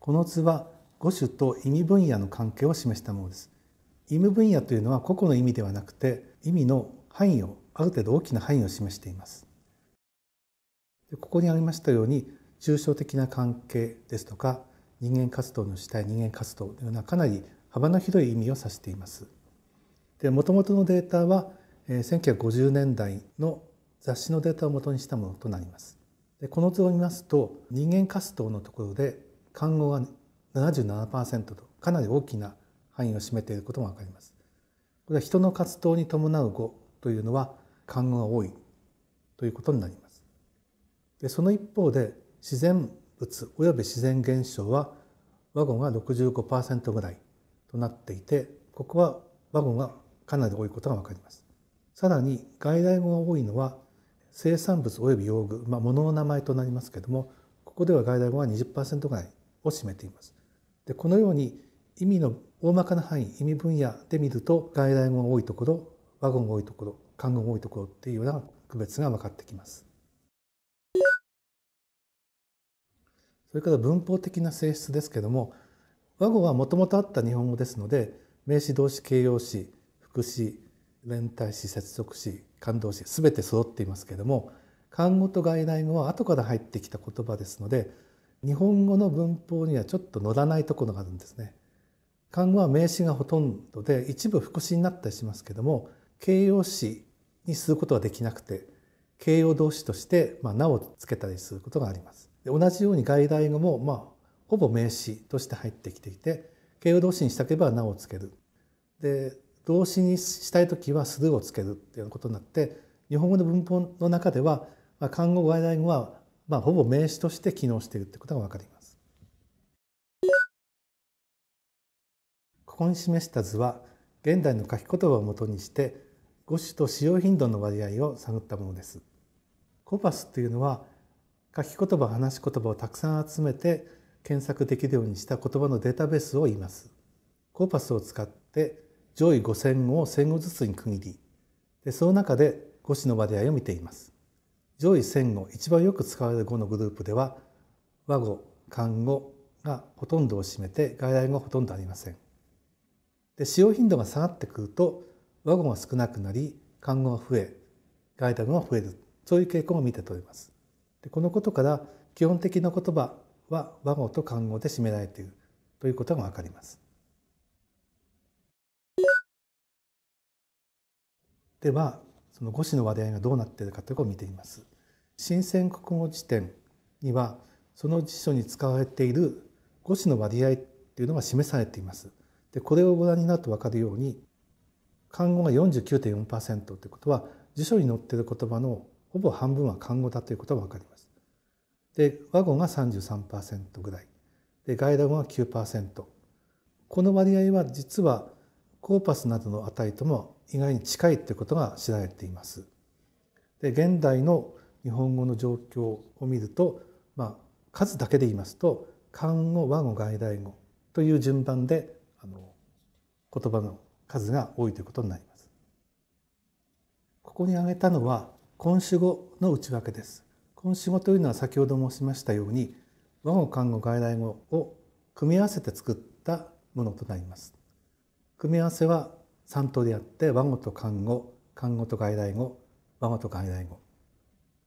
この図は五種と意味分野の関係を示したものです。意味分野というのは個々の意味ではなくて意味の範囲をある程度大きな範囲を示しています。ここにありましたように抽象的な関係ですとか人間活動の主体人間活動のようなかなり幅の広い意味を指しています。で元々のデータは1950年代の雑誌のデータを元にしたものとなります。でこの図を見ますと人間活動のところで看護が77%とかなり大きな範囲を占めていることも分かります。これは人の活動に伴う語というのは看護が多いということになります。でその一方で自然物および自然現象はワゴンが65%ぐらいとなっていてここはワゴンがかなり多いことが分かります。さらに外来語が多いのは生産物および用具、まあ、物の名前となりますけれどもここでは外来語が20%ぐらいを占めています。でこのように意味の大まかな範囲意味分野で見ると外来語が多いところ和語が多いところ漢語が多いところっていうような区別が分かってきます。それから文法的な性質ですけども和語はもともとあった日本語ですので名詞動詞形容詞副詞連帯詞接続詞感動詞全て揃っていますけども漢語と外来語は後から入ってきた言葉ですので日本語の文法にはちょっと乗らないところがあるんですね。漢語は名詞がほとんどで一部副詞になったりしますけども形容詞にすることはできなくて形容動詞として、まあ、名をつけたりすることがあります。で同じように外来語も、まあ、ほぼ名詞として入ってきていて形容動詞にしたければ名をつける。で動詞にしたいときは「する」をつけるっていうことになって日本語の文法の中では、まあ、漢語外来語はまあ、ほぼ名詞として機能しているということが分かります。ここに示した図は現代の書き言葉をもとにして語種と使用頻度の割合を探ったものです。コパスというのは書き言葉話し言葉をたくさん集めて検索できるようにした言葉のデータベースを言います。コーパスを使って上位5,000語を1,000語ずつに区切りでその中で語詞の割合を見ています。上位戦後一番よく使われる語のグループでは和語漢語がほとんどを占めて外来語はほとんどありません。で使用頻度が下がってくると和語が少なくなり漢語が増え外来語が増えるそういう傾向を見て取れます。でこのことから基本的な言葉は和語と漢語で占められているということがわかります。ではその語詞の割合がどうなっているかということを見ています。新鮮国語辞典にはその辞書に使われている五詞の割合っていうのが示されています。でこれをご覧になると分かるように漢語が49.4%ということは辞書に載っている言葉のほぼ半分は漢語だということが分かります。で和語が33%ぐらいで外来語が9%この割合は実はコーパスなどの値とも意外に近いってことが知られています。で現代の日本語の状況を見ると、まあ、数だけで言いますと漢語和語外来語という順番であの言葉の数が多いということになります。ここに挙げたのは今週語の内訳です。今週語というのは先ほど申しましたように和語漢語外来語を組み合わせて作ったものとなります。組み合わせは三刀であって和語と漢語漢語と外来語和語と外来語、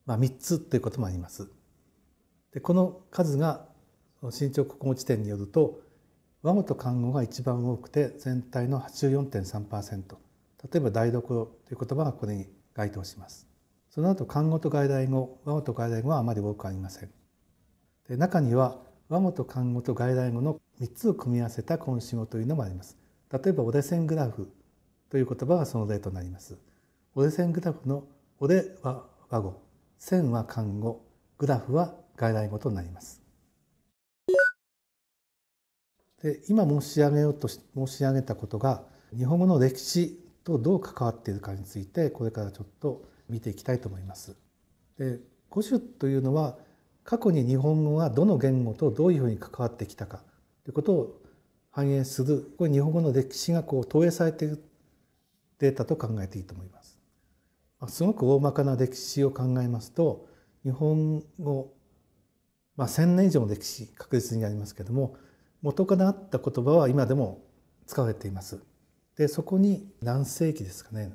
まあ、三つということもあります。でこの数が新潮国語辞典によると和語と漢語が一番多くて全体の84.3%例えば「台所」という言葉がこれに該当します。その後漢語と外来語和語と外来語はあまり多くありません。で中には和語と漢語と外来語の3つを組み合わせた今週語というのもあります。例えば折れ線グラフという言葉がその例となります。オデ線グラフのオデは和語、線は漢語、グラフは外来語となります。で今申し上げようと申し上げたことが日本語の歴史とどう関わっているかについてこれからちょっと見ていきたいと思います。で語種というのは過去に日本語はどの言語とどういうふうに関わってきたかということを反映するこれ日本語の歴史がこう投影されているデータと考えていいと思います。すごく大まかな歴史を考えますと日本語、まあ、1,000年以上の歴史確実にありますけども元からあった言葉は今でも使われています。でそこに何世紀ですかね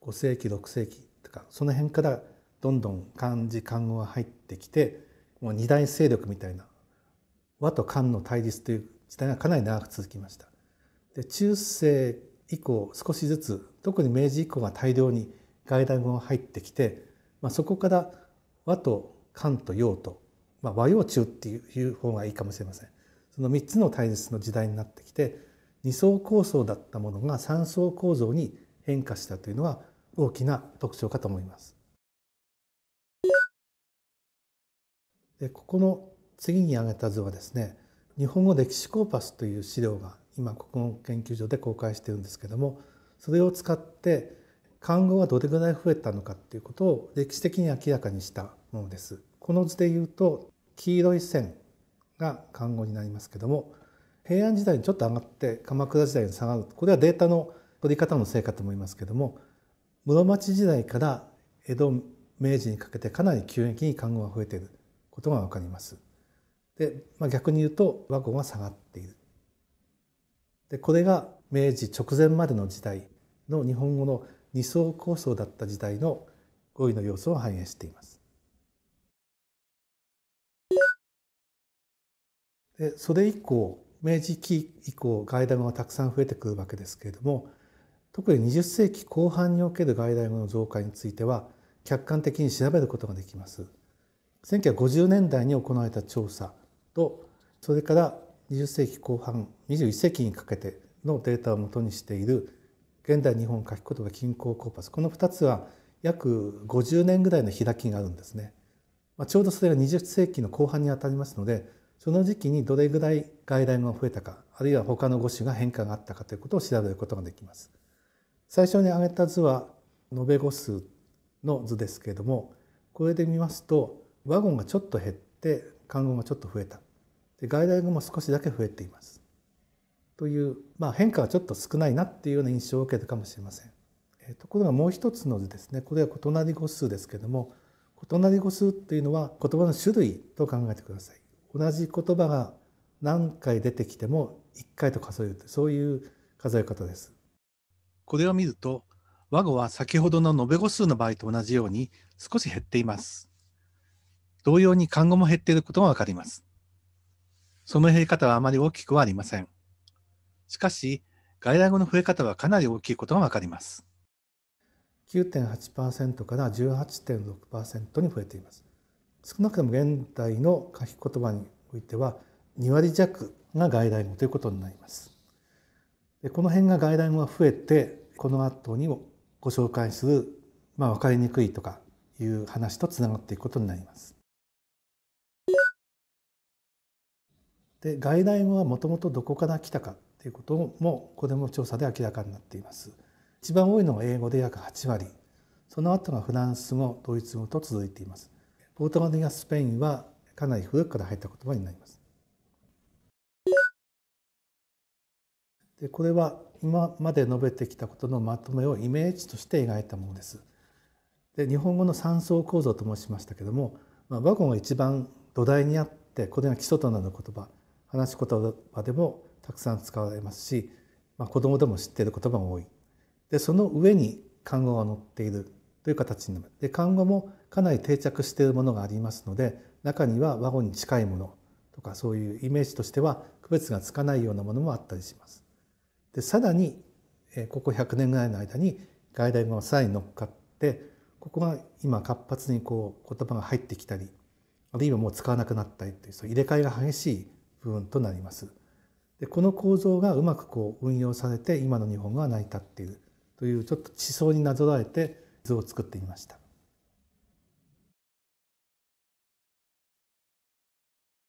5世紀6世紀とかその辺からどんどん漢字漢語が入ってきてもう二大勢力みたいな和と漢の対立という時代がかなり長く続きました。で中世以降少しずつ特に明治以降が大量に外来語が入ってきて、まあ、そこから和と漢と洋と、まあ、和洋中っていう方がいいかもしれません。その3つの対立の時代になってきて2層構造だったものが3層構造に変化したというのは大きな特徴かと思います。でここの次に挙げた図はですね日本語歴史コーパスという資料が今国語研究所で公開してるんですけどもそれを使って漢語がどれぐらい増えたのかっていうことを歴史的に明らかにしたものです。この図で言うと黄色い線が漢語になりますけども平安時代にちょっと上がって鎌倉時代に下がるこれはデータの取り方のせいかと思いますけども室町時代から江戸明治にかけてかなり急激に漢語が増えていることが分かります。で、まあ、逆に言うと和語が下がっているでこれが明治直前までの時代の日本語の二層構想だった時代の語彙の要素を反映しています。でそれ以降明治期以降外来語がたくさん増えてくるわけですけれども特に20世紀後半における外来語の増加については客観的に調べることができます。1950年代に行われた調査とそれから20世紀後半21世紀にかけてのデータをもとにしている現代日本書き言葉均衡コーパスこの2つは約50年ぐらいの開きがあるんですね、まあ、ちょうどそれが20世紀の後半にあたりますのでその時期にどれぐらい外来が増えたかあるいは他の語種が変化があったかということを調べることができます。最初に挙げた図は延べ語数の図ですけれどもこれで見ますとワゴンがちょっと減って漢語がちょっと増えたで外来語も少しだけ増えていますという、まあ、変化はちょっと少ないなっていうような印象を受けたかもしれません、えー、ところがもう一つの図ですねこれは異なり語数ですけれども異なり語数っていうのは言葉の種類と考えてください同じ言葉が何回出てきても1回と数えるそういう数え方ですこれを見ると和語は先ほどの延べ語数の場合と同じように少し減っています同様に漢語も減っていることがわかりますその減り方はあまり大きくはありません。しかし、外来語の増え方はかなり大きいことがわかります。9.8%から18.6%に増えています。少なくとも現代の書き言葉においては2割弱が外来語ということになります。でこの辺が外来語が増えてこの後にもご紹介する、まあ、分かりにくいとかいう話とつながっていくことになります。で外来語はもともとどこから来たかっていうこともこれも調査で明らかになっています。一番多いのは英語で約8割その後がフランス語ドイツ語と続いています。ポルトガルやスペインはかなり古くから入った言葉になります。でこれは今まで述べてきたことのまとめをイメージとして描いたものです。で日本語の三層構造と申しましたけれども、まあ、和語が一番土台にあってこれが基礎となる言葉話し言葉でもたくさん使われますし、まあ、子どもでも知っている言葉も多いでその上に漢語が載っているという形になるで漢語もかなり定着しているものがありますので中には和語に近いものとかそういうイメージとしては区別がつかないようなものもあったりします。でさらにここ100年ぐらいの間に外来語がさらに乗っかってここが今活発にこう言葉が入ってきたりあるいはもう使わなくなったりというそう入れ替えが激しい部分となります。でこの構造がうまくこう運用されて今の日本語が成り立っているというちょっと地層になぞらえて図を作ってみました。